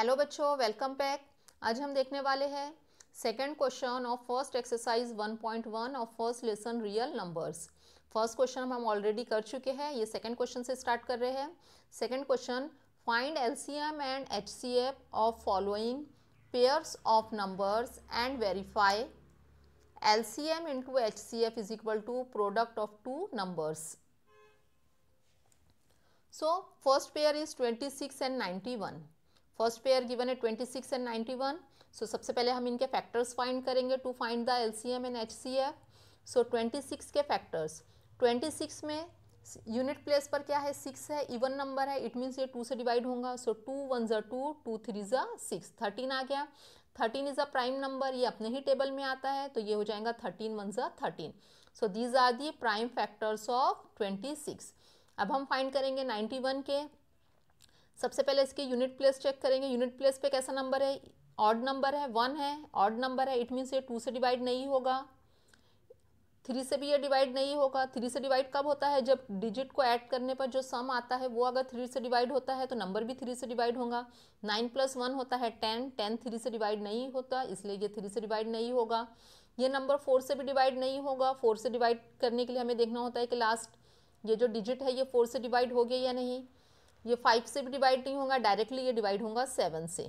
hello बच्चों welcome back आज हम देखने वाले हैं second question of first exercise 1.1 of first lesson real numbers first question हम ऑलरेडी कर चुके हैं ये सेकंड क्वेश्चन से स्टार्ट कर रहे हैं second question find LCM and HCF of following pairs of numbers and verify H C F is equal to product of two numbers pair is twenty six and ninety one first pair given है twenty six and ninety one so सबसे पहले हम इनके factors find करेंगे to find the L C M and H C F so twenty six के factors twenty six में unit place पर क्या है सिक्स है इवन नंबर है इट मीन्स ये टू से डिवाइड होगा सो टू वन ज़ा टू टू थ्री ज़ा सिक्स थर्टीन आ गया thirteen is a prime number ये अपने ही टेबल में आता है तो ये हो जाएगा थर्टीन वन ज़ा thirteen so these are the prime factors of twenty six अब हम फाइंड करेंगे नाइन्टी वन के सबसे पहले इसके यूनिट प्लेस चेक करेंगे यूनिट प्लेस पे कैसा नंबर है ऑड नंबर है वन है ऑड नंबर है इट मीन्स ये टू से डिवाइड नहीं होगा थ्री से भी ये डिवाइड नहीं होगा थ्री से डिवाइड कब होता है जब डिजिट को ऐड करने पर जो सम आता है वो अगर थ्री से डिवाइड होता है तो नंबर भी थ्री से डिवाइड होगा नाइन प्लस वन होता है टेन टेन थ्री से डिवाइड नहीं होता इसलिए ये थ्री से डिवाइड नहीं होगा ये नंबर फोर से भी डिवाइड नहीं होगा फोर से डिवाइड करने के लिए हमें देखना होता है कि लास्ट ये जो डिजिट है ये फोर से डिवाइड हो गया या नहीं ये फाइव से भी डिवाइड नहीं होगा डायरेक्टली ये डिवाइड होगा सेवन से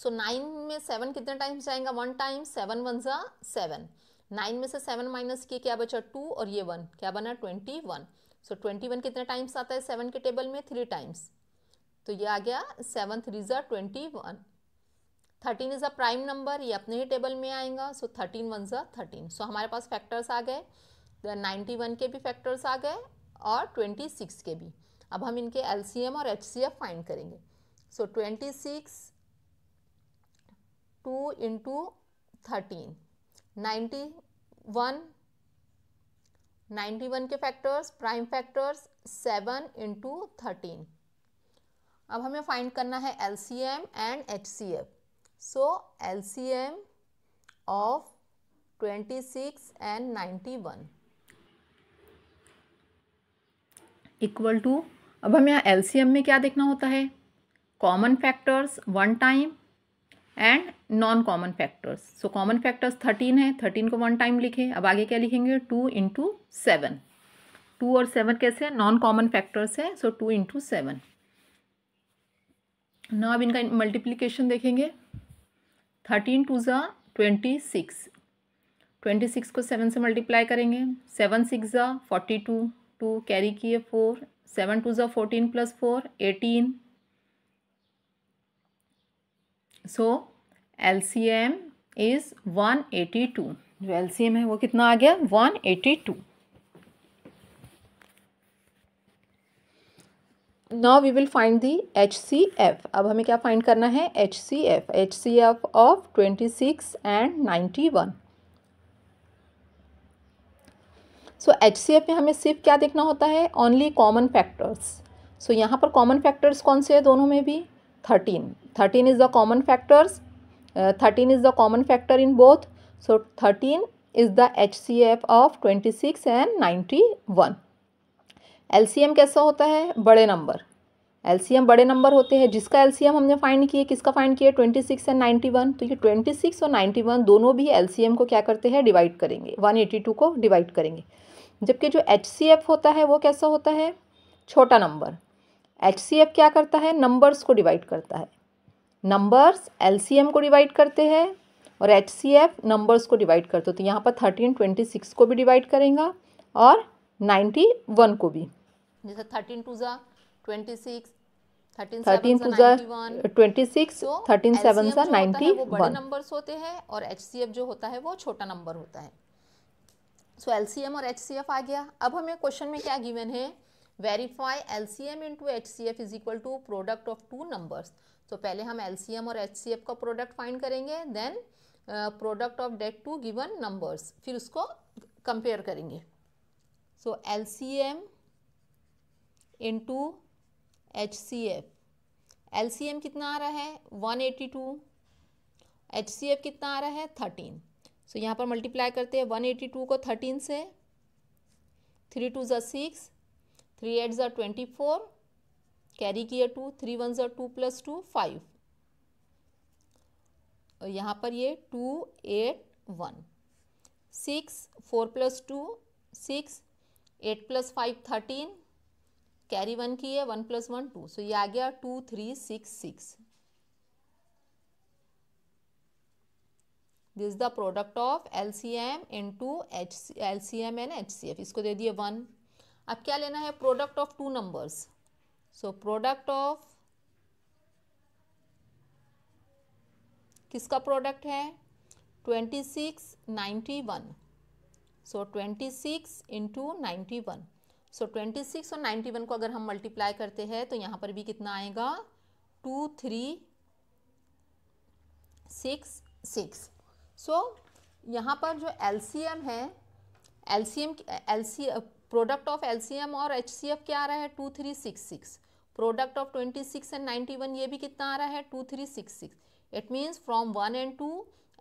सो so, नाइन में सेवन कितने टाइम्स जाएगा वन टाइम सेवन वन ज़ा सेवन नाइन में से सेवन माइनस किए क्या बचा टू और ये वन क्या बना twenty one so twenty one कितने टाइम्स आता है सेवन के टेबल में थ्री टाइम्स तो ये आ गया सेवन थ्री ज़ा twenty one thirteen is a prime number ये अपने ही टेबल में आएगा सो थर्टीन वन ज़ा थर्टीन सो हमारे पास फैक्टर्स आ गए नाइन्टी वन के भी फैक्टर्स आ गए और ट्वेंटी सिक्स के भी अब हम इनके एल और एचसीएफ फाइंड करेंगे so twenty six two into thirteen ninety one ninety one के factors prime factors seven into thirteen अब हमें फाइंड करना है L C M and H C F so L C M of twenty six and ninety one equal to अब हम यहाँ L में क्या देखना होता है common factors one time and non common factors so common factors thirteen है thirteen को वन टाइम लिखे अब आगे क्या लिखेंगे टू इंटू सेवन टू और सेवन कैसे है नॉन कॉमन फैक्टर्स है सो टू इंटू सेवन ना अब इनका मल्टीप्लीकेशन देखेंगे थर्टीन टू ज़ा ट्वेंटी सिक्स ट्वेंटी सिक्स को सेवन से मल्टीप्लाई करेंगे सेवन सिक्स ज़ा फोर्टी टू टू कैरी किए फोर सेवन टू ज़ा fourteen plus four eighteen so L C M is one eighty two जो एल सी एम है वो कितना आ गया one eighty two now we will find the H C F अब हमें क्या फाइंड करना है H C F H C F of twenty six and ninety one so H में हमें सिर्फ क्या देखना होता है ओनली कॉमन फैक्टर्स सो यहाँ पर कॉमन फैक्टर्स कौन से हैं दोनों में भी thirteen thirteen is the common factors thirteen is the common factor in both so thirteen is the H C F of twenty six and ninety one L C M कैसा होता है बड़े नंबर एल सी एम बड़े number होते हैं जिसका L C M हमने find किया किसका फाइंड किया twenty six and ninety one तो ये ट्वेंटी सिक्स और नाइन्टी वन दोनों भी एल सी एम को क्या करते हैं डिवाइड करेंगे वन एटी टू को डिवाइड करेंगे जबकि जो एच होता है वो कैसा होता है छोटा नंबर एच क्या करता है नंबर्स को डिवाइड करता है नंबर्स एल को डिवाइड करते हैं और एच नंबर्स को डिवाइड करते हो तो, तो यहाँ पर थर्टीन ट्वेंटी सिक्स को भी डिवाइड करेंगे और नाइन्टी वन को भी जैसे थर्टीन टू ज़ा ट्वेंटी सिक्स थर्टीन टू ज़ा ट्वेंटी सिक्स थर्टीन सेवन सा नाइन्टी वन नंबर्स होते हैं और एच जो होता है वो छोटा नंबर होता है सो एल और एच आ गया अब हमें क्वेश्चन में क्या गिवन है verify L C M into H C F is equal to product of two numbers तो पहले हम एल सी एम और एच सी एफ का प्रोडक्ट फाइंड करेंगे then product of that two given numbers फिर उसको compare करेंगे so L C M into H C F L C M कितना आ रहा है one eighty two H C F कितना आ रहा है थर्टीन सो so, यहाँ पर मल्टीप्लाई करते हैं वन एटी टू को थर्टीन से थ्री टू ज़ा सिक्स थ्री एट ज़ा ट्वेंटी फोर कैरी किया टू थ्री वन ज़ा टू प्लस टू फाइव और यहाँ पर ये two eight one six four plus two six eight plus five thirteen carry one की है one plus one two so ये आ गया two three six six this the product of L C M in to H C L C M and H C F इसको दे दिए one अब क्या लेना है product of two numbers so product of किसका प्रोडक्ट है twenty six ninety one so twenty six into ninety one so twenty six और नाइन्टी वन को अगर हम मल्टीप्लाई करते हैं तो यहाँ पर भी कितना आएगा two three six six so so, यहाँ पर जो एल है L C M L C product of L और एच क्या आ रहा है two three six six product of twenty six and ninety one ये भी कितना आ रहा है two three six six it means from one and two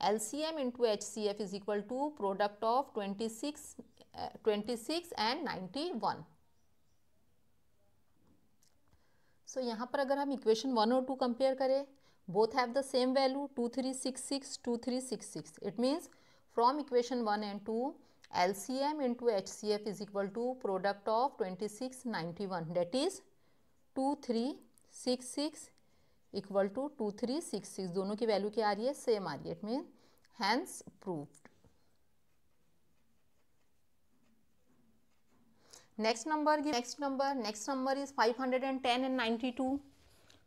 L C M into H C F is equal to product of twenty six twenty six and ninety one so यहाँ पर अगर हम इक्वेशन वन और two compare करें both have the same value 2366 2366 it means from equation 1 and 2 LCM into HCF is equal to product of 2691 that is 2366 equal to two three six six दोनों की value क्या आ रही है same आ रही है it mean hence proved next number next number next number is five hundred and ten and ninety two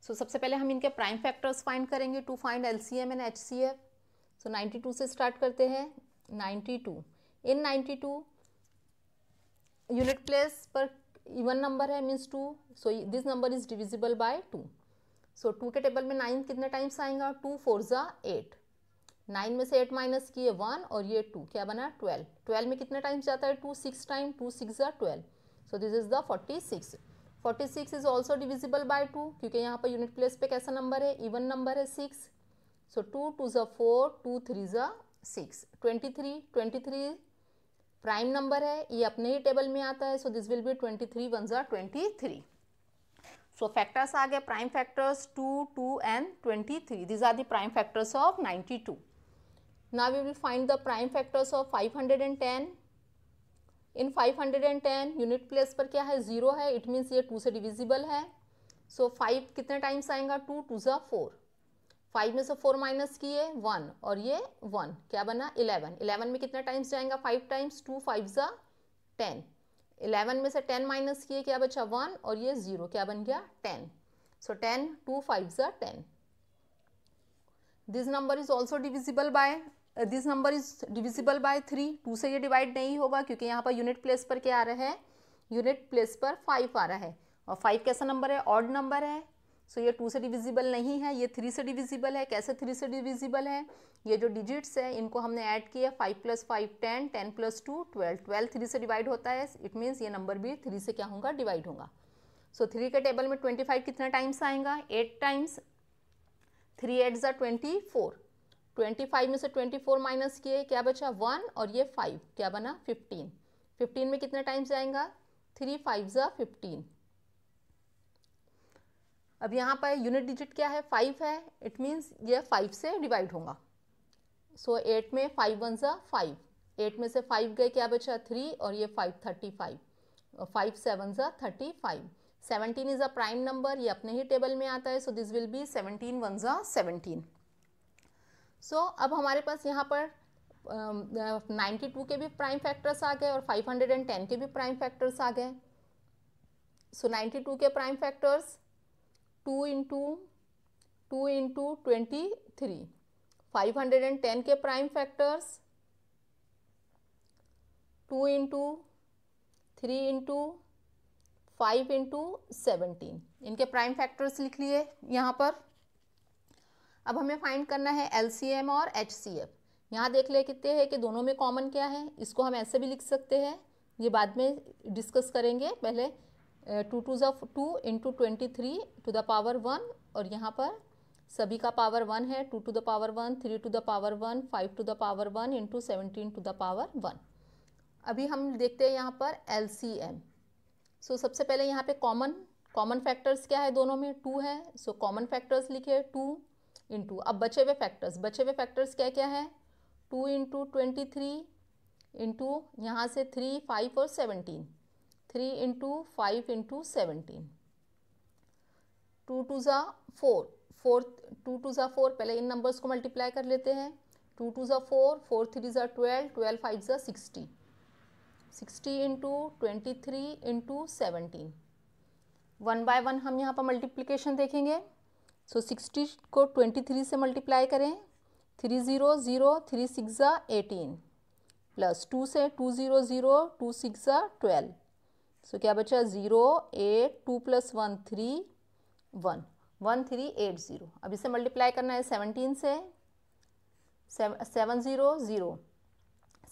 so सबसे पहले हम इनके प्राइम फैक्टर्स फाइंड करेंगे to find L C M and H C F so ninety two से start करते हैं ninety two in ninety two unit place पर even number है means two so this number is divisible by two so two के table में nine कितने times आएगा two four ज़ा एट नाइन में से एट माइनस किए वन और ये टू क्या बना ट्वेल्व ट्वेल्व में कितने टाइम्स जाता है two six time two six ज़ा twelve so this is the forty six forty six is also divisible by two क्योंकि यहाँ पर यूनिट प्लेस पे कैसा नंबर है इवन नंबर है सिक्स सो टू टू ज़ा फोर टू थ्री ज़ा six twenty three twenty three prime number है ये अपने ही टेबल में आता है so this will be twenty three one ज़ा ट्वेंटी थ्री सो फैक्टर्स आ गए prime factors two two and twenty three these are the prime factors of ninety two now you will find the prime factors of five hundred and ten in 510 unit place पर क्या है zero है it means ये two से divisible है so so, five कितने times आएगा two two ज़ा फोर फाइव में से फोर माइनस किए वन और ये वन क्या बना इलेवन इलेवन में कितने टाइम्स जाएगा फाइव टाइम्स टू फाइव ज़ा टेन इलेवन में से टेन माइनस किए क्या बचा वन और ये ज़ीरो क्या बन गया ten so ten two five ज़ा ten this number is also divisible by this number is divisible by three two से ये डिवाइड नहीं होगा क्योंकि यहाँ पर यूनिट प्लेस पर क्या आ रहा है यूनिट प्लेस पर फाइव आ रहा है और फाइव कैसा नंबर है ऑड नंबर है सो so, ये टू से डिविजिबल नहीं है ये थ्री से डिविजिबल है कैसे थ्री से डिविजिबल है ये जो डिजिट्स है इनको हमने ऐड किया five plus five ten ten plus two twelve twelve three से डिवाइड होता है इट मीन्स ये नंबर भी थ्री से क्या होगा डिवाइड होगा सो so, थ्री के टेबल में ट्वेंटी फाइव कितना टाइम्स आएगा एट टाइम्स थ्री एट ज़ा ट्वेंटी फोर ट्वेंटी फाइव में से ट्वेंटी फोर माइनस किए क्या बचा वन और ये फाइव क्या बना फिफ्टीन फिफ्टीन में कितने टाइम्स जाएगा थ्री फाइव ज़ा फिफ्टीन अब यहाँ पर यूनिट डिजिट क्या है फाइव है इट मीन्स ये फाइव से डिवाइड होगा सो so, एट में फाइव वन ज़ा फाइव एट में से फाइव गए क्या बचा थ्री और ये five thirty five five seven ज़ा thirty five seventeen is a prime number ये अपने ही टेबल में आता है so this will be seventeen one ज़ा सेवनटीन सो so, अब हमारे पास यहाँ पर नाइन्टी टू के भी प्राइम फैक्टर्स आ गए और फाइव हंड्रेड एंड टेन के भी प्राइम फैक्टर्स आ गए सो नाइन्टी टू के prime factors two into two into twenty three five hundred and ten के prime factors two into three into five into seventeen इनके प्राइम फैक्टर्स लिख लिए यहाँ पर अब हमें फाइंड करना है एल और एच सी एफ यहाँ देख ले कितने हैं कि दोनों में कॉमन क्या है इसको हम ऐसे भी लिख सकते हैं ये बाद में डिस्कस करेंगे पहले टू टू ज़ा two into twenty three to the power one और यहाँ पर सभी का पावर वन है two to the power one three to the power one five to the power one into seventeen to the power one अभी हम देखते हैं यहाँ पर एल सी एम सो सबसे पहले यहाँ पे कॉमन कॉमन फैक्टर्स क्या है दोनों में टू है सो कॉमन फैक्टर्स लिखे टू इंटू अब बचे हुए फैक्टर्स बचे हुए फैक्टर्स क्या क्या है two into twenty three into यहाँ से थ्री फाइव और seventeen three into five into seventeen two two ज़ा फोर फोर टू टू ज़ा फोर पहले इन नंबर्स को मल्टीप्लाई कर लेते हैं टू टू ज़ा फोर फोर थ्री ज़ा ट्वेल्व ट्वेल्व फाइव ज़ा sixty sixty into twenty three into seventeen one by one हम यहाँ पर मल्टीप्लिकेशन देखेंगे सो सिक्सटी को ट्वेंटी थ्री से मल्टीप्लाई करें three zero zero three six ज़ा एटीन प्लस टू से two zero zero two six ज़ा ट्वेल्व सो क्या बचा zero eight two plus one three one one three eight zero अब इसे मल्टीप्लाई करना है सेवनटीन से seven zero zero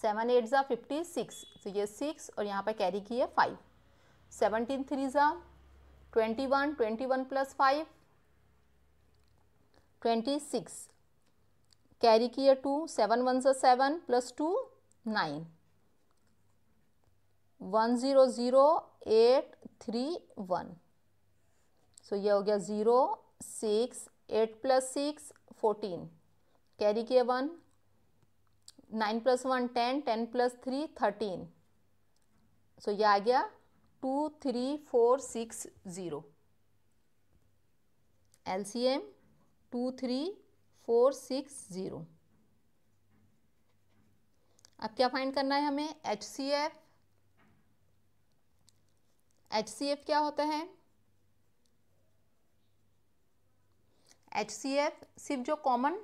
seven eight ज़ा फिफ्टी सिक्स तो ये सिक्स और यहाँ पर कैरी की है फाइव सेवनटीन थ्री ज़ा twenty one twenty one plus five twenty six carry किया टू सेवन वन सा seven plus two nine one zero zero eight three one so ये हो गया zero six eight plus six fourteen carry किया one nine plus one ten ten plus three thirteen so ये आ गया two three four six zero L C M two three four six zero अब क्या find करना है हमें H C F H C F क्या होता है एच सी एफ सिर्फ जो कॉमन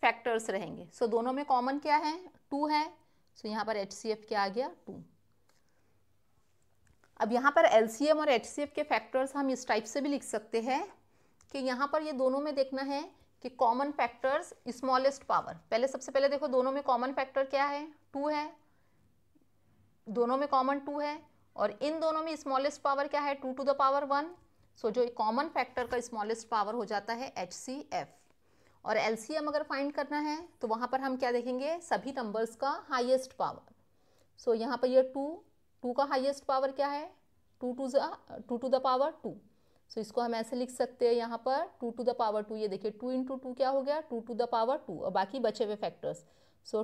फैक्टर्स रहेंगे सो so, दोनों में कॉमन क्या है टू है सो so, यहाँ पर एच सी एफ क्या आ गया टू अब यहाँ पर एल सी एम और एच सी एफ के फैक्टर्स हम इस टाइप से भी लिख सकते हैं कि यहाँ पर ये दोनों में देखना है कि कॉमन फैक्टर्स स्मॉलेस्ट पावर पहले सबसे पहले देखो दोनों में कॉमन फैक्टर क्या है टू है दोनों में कॉमन टू है और इन दोनों में स्मॉलेस्ट पावर क्या है two to the power one so जो कॉमन फैक्टर का स्मॉलेस्ट पावर हो जाता है एच सी एफ और एल सी एम अगर फाइंड करना है तो वहाँ पर हम क्या देखेंगे सभी नंबर्स का हाइएस्ट पावर सो यहाँ पर यह टू टू का हाइएस्ट पावर क्या है two two two to the power two so so, इसको हम ऐसे लिख सकते हैं यहाँ पर two to the power two ये देखिए टू इंटू टू क्या हो गया two to the power two और बाकी बचे हुए फैक्टर्स सो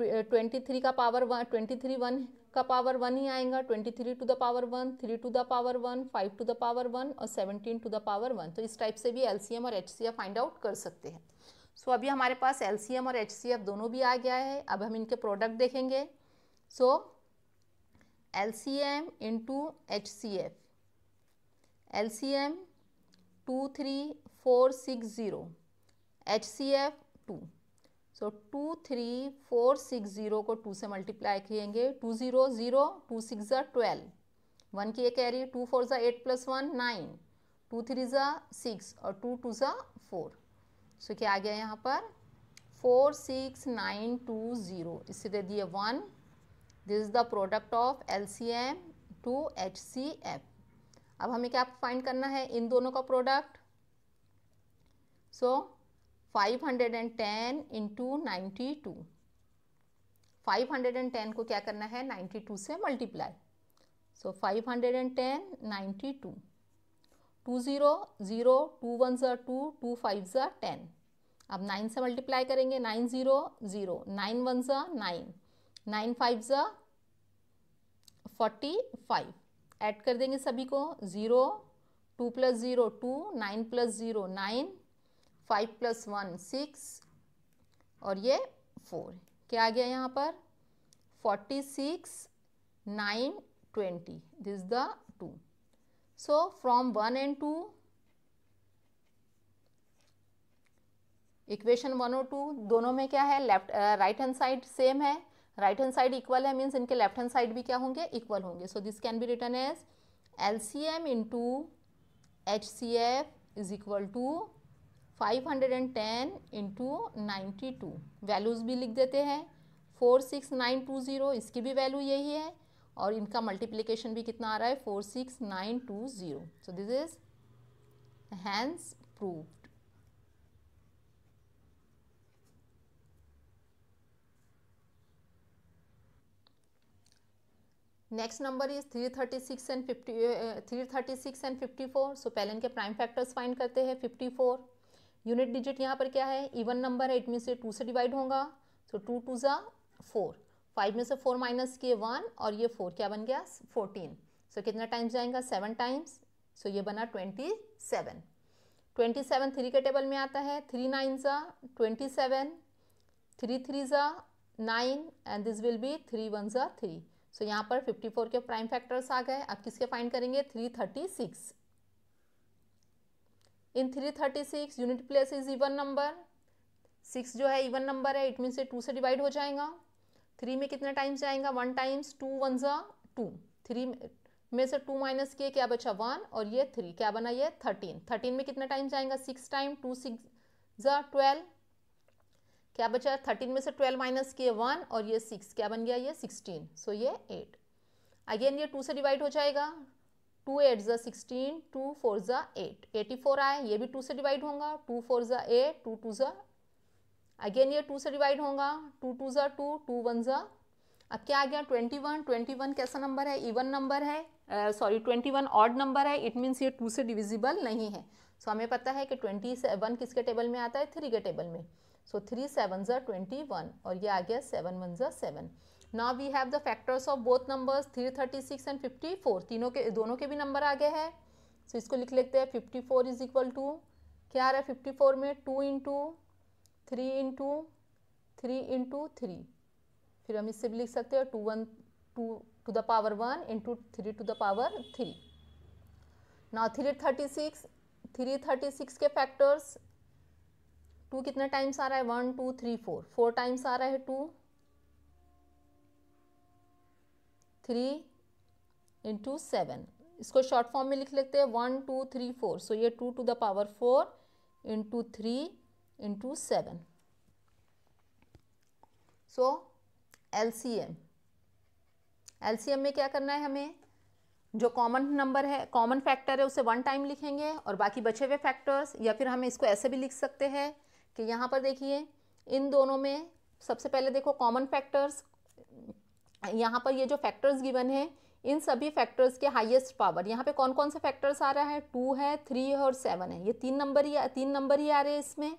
ट्वेंटी थ्री का power one twenty three one का पावर वन ही आएगा twenty three to the power one three to the power one five to the power one और seventeen to the power one तो इस type से भी M और एच फाइंड आउट कर सकते हैं सो so, अभी हमारे पास एम और एच दोनों भी आ गया है अब हम इनके प्रोडक्ट देखेंगे so L C M into H C F L C M two three four six zero H C F two so two three four six zero को टू से मल्टीप्लाई करेंगे two zero zero two six ज़ा twelve one की ये है two four ज़ा eight plus one nine two three ज़ा six और टू टू ज़ा फोर सो क्या आ गया यहाँ पर four six nine two zero इससे दे दिए one this is the product of L C M to H C F अब हमें क्या फाइंड करना है इन दोनों का product so five hundred and ten into ninety two five hundred and ten को क्या करना है नाइन्टी टू से multiply so five hundred and ten ninety two two zero zero two one ज़ा टू टू फाइव ज़ा ten अब nine से multiply करेंगे nine zero zero nine one ज़ा नाइन नाइन फाइव ज़ा फोर्टी फाइव ऐड कर देंगे सभी को zero two plus zero two nine plus zero nine five plus one six और ये फोर क्या आ गया यहाँ पर forty six nine twenty this the two so from one and two equation one और टू दोनों में क्या है left right hand side same है राइट हैंड साइड इक्वल है मीन्स इनके लेफ्ट हैंड साइड भी क्या होंगे इक्वल होंगे so this can be written as L C M into H C F is equal to five hundred and ten into ninety two values भी लिख देते हैं four six nine two zero इसकी भी वैल्यू यही है और इनका मल्टीप्लीकेशन भी कितना आ रहा है four six nine two zero so this is hence proof next number is three thirty six and fifty three thirty six and fifty four so पहले इनके प्राइम फैक्टर्स फाइंड करते हैं फिफ्टी फोर यूनिट डिजिट यहाँ पर क्या है even number है it mean से टू से डिवाइड होगा सो टू टू ज़ा फोर फाइव में से फोर माइनस किए वन और ये फोर क्या बन गया फोर्टीन सो so, कितना टाइम्स जाएगा सेवन टाइम्स सो ये बना twenty seven twenty seven three के टेबल में आता है थ्री नाइन ज़ा ट्वेंटी सेवन थ्री थ्री ज़ा nine and this will be three one ज़ा थ्री सो so, यहाँ पर 54 के प्राइम फैक्टर्स आ गए अब किसके फाइंड करेंगे 336 in 336 unit place is even number six जो है इवन नंबर है इट मीन से टू से डिवाइड हो जाएगा थ्री में कितने टाइम्स जाएगा वन टाइम्स टू वन ज़ा टू थ्री में से टू माइनस के क्या बचा वन और ये थ्री क्या बना ये थर्टीन थर्टीन में कितना टाइम जाएगा सिक्स टाइम टू सिक्स ज़ा ट्वेल्व क्या बचा थर्टीन में से ट्वेल्व माइनस किए वन और ये सिक्स क्या बन गया ये सिक्सटीन सो ये एट अगेन ये टू से डिवाइड हो जाएगा टू एट ज़ा सिक्सटीन टू फोर ज़ा एट एटी फोर आए ये भी टू से डिवाइड होगा टू फोर ज़ा एट टू टू ज़ा अगेन ये टू से डिवाइड होगा टू टू ज़ा टू टू वन ज़ा अब क्या आ गया ट्वेंटी वन ट्वेंटी वन कैसा नंबर है इवन नंबर है sorry twenty one odd number है इट मीन्स ये टू से डिविजिबल नहीं है सो so, हमें पता है कि ट्वेंटी सेवन किसके टेबल में आता है थ्री के टेबल में सो थ्री सेवन ज़ा ट्वेंटी वन और ये आ गया सेवन वन ज़ा सेवन ना we have the factors of both numbers three thirty six and fifty four तीनों के दोनों के भी नंबर आ गए हैं सो so, इसको लिख लेते हैं fifty four is equal to क्या आ रहा है फिफ्टी फोर में two into three into three into three फिर हम इससे भी लिख सकते हैं two one two to the power one into three to the power three ना three thirty six three thirty six के फैक्टर्स टू कितना टाइम्स आ रहा है one two three four four times आ रहा है टू थ्री इंटू सेवन इसको शॉर्ट फॉर्म में लिख लेते हैं one two three four so ये two to the power four into three into seven so L C M L C M में क्या करना है हमें जो कॉमन नंबर है कॉमन फैक्टर है उसे वन टाइम लिखेंगे और बाकी बचे हुए फैक्टर्स या फिर हम इसको ऐसे भी लिख सकते हैं कि यहाँ पर देखिए इन दोनों में सबसे पहले देखो कॉमन फैक्टर्स यहाँ पर ये जो फैक्टर्स गिवन है इन सभी फैक्टर्स के हाईएस्ट पावर यहाँ पे कौन कौन से फैक्टर्स आ रहा है टू है थ्री है और सेवन है ये तीन नंबर ही तीन नंबर ही आ रहे हैं इसमें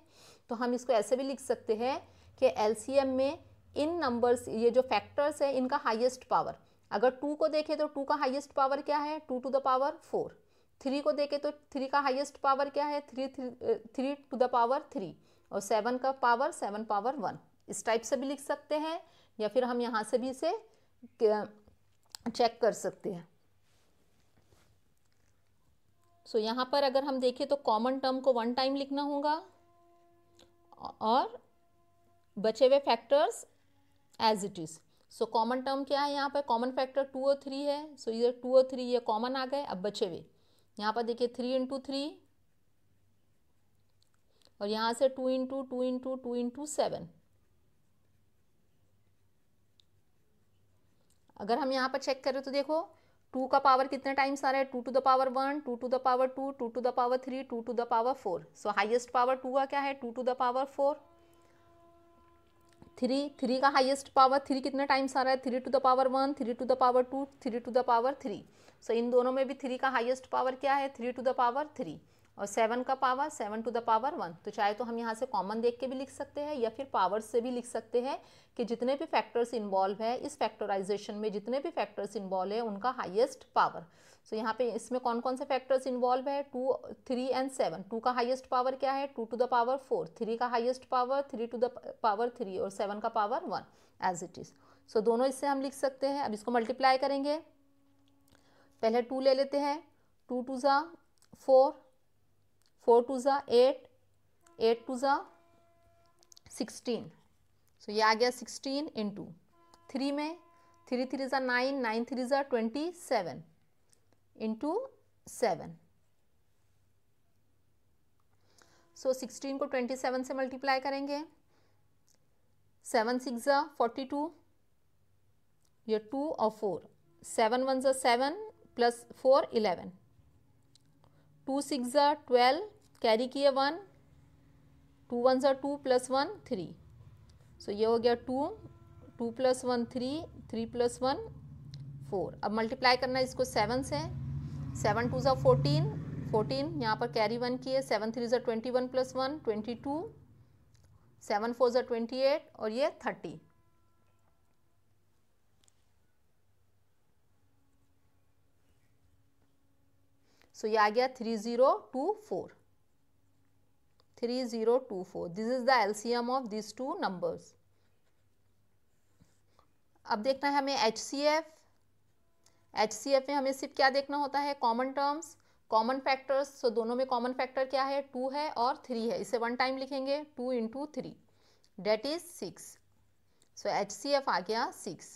तो हम इसको ऐसे भी लिख सकते हैं कि एल में इन नंबर्स ये जो फैक्टर्स है इनका हाइएस्ट पावर अगर टू को देखें तो टू का हाइएस्ट पावर क्या है two to the power four three को देखें तो थ्री का हाइएस्ट पावर क्या है three three to the power three और सेवन का पावर सेवन पावर वन इस टाइप से भी लिख सकते हैं या फिर हम यहाँ से भी इसे चेक कर सकते हैं सो so, यहाँ पर अगर हम देखें तो कॉमन टर्म को वन टाइम लिखना होगा और बचे हुए factors as it is so common term क्या है यहाँ पर कॉमन फैक्टर टू और थ्री है सो so, ये टू और थ्री ये कॉमन आ गए अब बचे हुए यहाँ पर देखिए थ्री इंटू थ्री और यहाँ से two into two into two into seven अगर हम यहाँ पर चेक करें तो देखो टू का पावर कितने टाइम्स आ रहा है two to the power one two to the power two two to the power three two to the power four so highest power two का क्या है two to the power four three three का highest power three कितने times आ रहा है three to the power one three to the power two three to the power three so इन दोनों में भी थ्री का हाइएस्ट पावर क्या है three to the power three और सेवन का power seven to the power one तो चाहे तो हम यहाँ से कॉमन देख के भी लिख सकते हैं या फिर पावर से भी लिख सकते हैं कि जितने भी फैक्टर्स इन्वॉल्व है इस फैक्टराइजेशन में जितने भी फैक्टर्स इन्वॉल्व है उनका हाईएस्ट पावर सो so, यहाँ पे इसमें कौन कौन से फैक्टर्स इन्वॉल्व है two three and seven two का हाइएस्ट पावर क्या है two to the power four three का highest power three to the power three और सेवन का power one as it is so दोनों इससे हम लिख सकते हैं अब इसको मल्टीप्लाई करेंगे पहले टू ले लेते हैं टू टू ज़ा फोर फोर टू ज़ा एट एट टू ज़ा सिक्सटीन सो ये आ गया सिक्सटीन इंटू थ्री में थ्री थ्री ज़ा नाइन नाइन थ्री ज़ा twenty seven into seven so sixteen को ट्वेंटी सेवन से मल्टीप्लाई करेंगे सेवन सिक्स ज़ा फोर्टी टू ये टू और फोर सेवन वन ज़ा seven plus four eleven two six ज़ा ट्वेल्व कैरी किया वन टू वन सा to plus one three so ये हो गया two two plus one three three plus one four अब मल्टीप्लाई करना है इसको सेवन से सेवन टू सा फोर्टीन फोर्टीन यहाँ पर कैरी वन की है सेवन थ्री सा twenty one plus one twenty two seven four सा ट्वेंटी एट और ये थर्टी सो so, ये आ गया three zero two four three zero two four this is the LCM of this two numbers अब देखना है हमें H C F H C F में हमें सिर्फ क्या देखना होता है common terms common factors so दोनों में कॉमन फैक्टर क्या है टू है और थ्री है इसे वन टाइम लिखेंगे two into three that is six so H C F आ गया सिक्स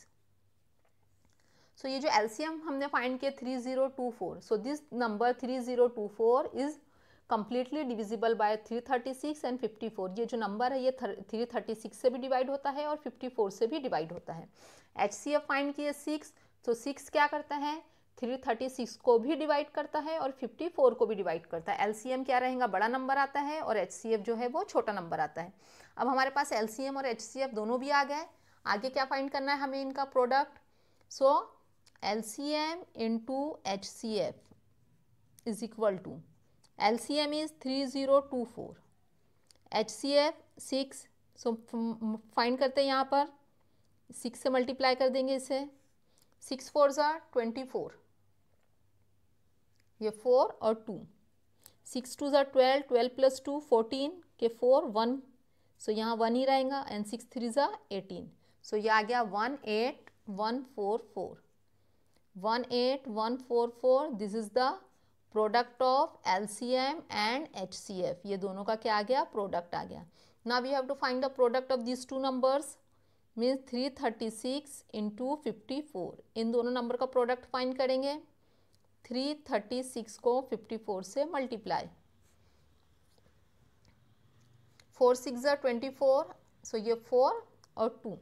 सो ये जो एल्सियम हमने फाइंड किया three zero two four so this number three zero two four is completely divisible by 336 and 54 ये जो number है ये 336 से भी डिवाइड होता है और 54 से भी डिवाइड होता है एच सी एफ फाइंड किए सिक्स तो सिक्स क्या करता है 336 को भी डिवाइड करता है और 54 को भी डिवाइड करता है एम क्या रहेगा बड़ा नंबर आता है और एफ जो है वो छोटा नंबर आता है अब हमारे पास एम और एफ दोनों भी आ गए आगे क्या फाइंड करना है हमें इनका product so L C M into H C F is equal to L C M is three zero two four H C F six so find करते हैं यहाँ पर सिक्स से मल्टीप्लाई कर देंगे इसे सिक्स फोर ज़ा ट्वेंटी फोर ये फोर और टू सिक्स टू ज़ा twelve twelve plus two fourteen के फोर वन सो यहाँ वन ही रहेगा एंड सिक्स थ्री ज़ा एटीन सो ये आ गया one eight one four four one eight one four four this is the product of L C M and H C F ये दोनों का क्या आ गया प्रोडक्ट आ गया ना you have to find the product of this two numbers means three thirty six into fifty four इन दोनों नंबर का प्रोडक्ट फाइंड करेंगे थ्री थर्टी सिक्स को फिफ्टी फोर से मल्टीप्लाई फोर सिक्स ज़ार ट्वेंटी फोर सो ये four और two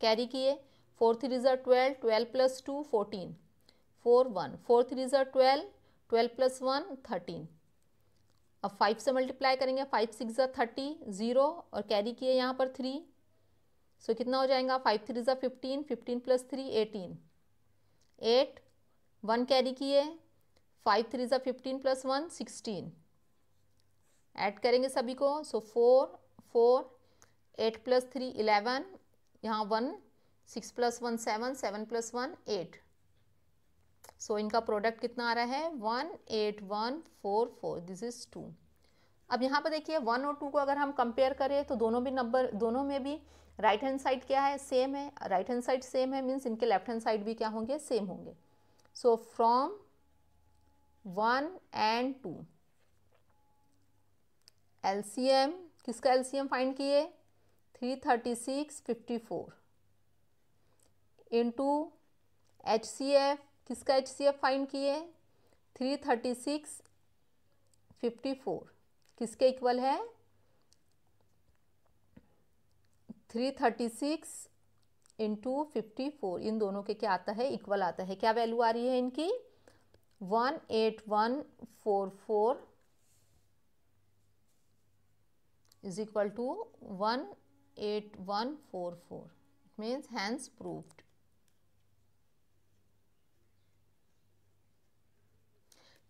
carry किए फोर थ्री ज़ार twelve twelve plus two fourteen four one four three ज़ार twelve twelve plus one thirteen अब फाइव से मल्टीप्लाई करेंगे फाइव सिक्स ज़ा थर्टी ज़ीरो और कैरी किए यहाँ पर थ्री सो so, कितना हो जाएगा फाइव थ्री ज़ा fifteen fifteen plus three eighteen eight one carry किए फाइव थ्री ज़ा fifteen plus one sixteen add करेंगे सभी को so four four eight plus three eleven यहाँ one six plus one seven seven plus one eight so so, इनका product कितना आ रहा है one eight one four four this is to अब यहाँ पर देखिए वन और टू को अगर हम कंपेयर करें तो दोनों भी नंबर दोनों में भी राइट हैंड साइड क्या है सेम है राइट हैंड साइड सेम है मीन्स इनके लेफ्ट हैंड साइड भी क्या होंगे सेम होंगे so from one and two L C M किसका एल सी एम फाइंड किए three thirty six fifty four into H C F किसका एच सी एफ फाइंड किए three thirty six fifty four किसके equal है three thirty six into fifty four इन दोनों के क्या आता है इक्वल आता है क्या वैल्यू आ रही है इनकी one eight one four four is equal to one eight one four four it means hence proved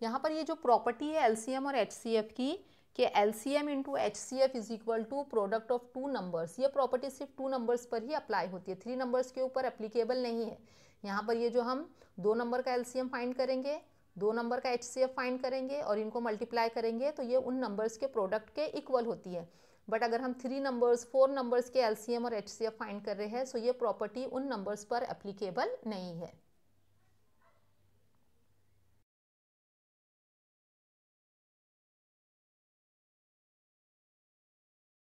यहाँ पर ये जो प्रॉपर्टी है एलसीएम और एचसीएफ की कि L C M into H C F is equal to product of two numbers ये property सिर्फ टू नंबर्स पर ही अप्लाई होती है थ्री नंबर्स के ऊपर अप्लीकेबल नहीं है यहाँ पर ये जो हम दो नंबर का एल सी एम फाइंड करेंगे दो नंबर का एच सी एफ फाइंड करेंगे और इनको मल्टीप्लाई करेंगे तो ये उन नंबर्स के प्रोडक्ट के इक्वल होती है बट अगर हम थ्री नंबर्स फोर नंबर्स के एल सी एम और एच सी एफ फाइंड कर रहे हैं सो ये प्रॉपर्टी उन नंबर्स पर एप्लीकेबल नहीं है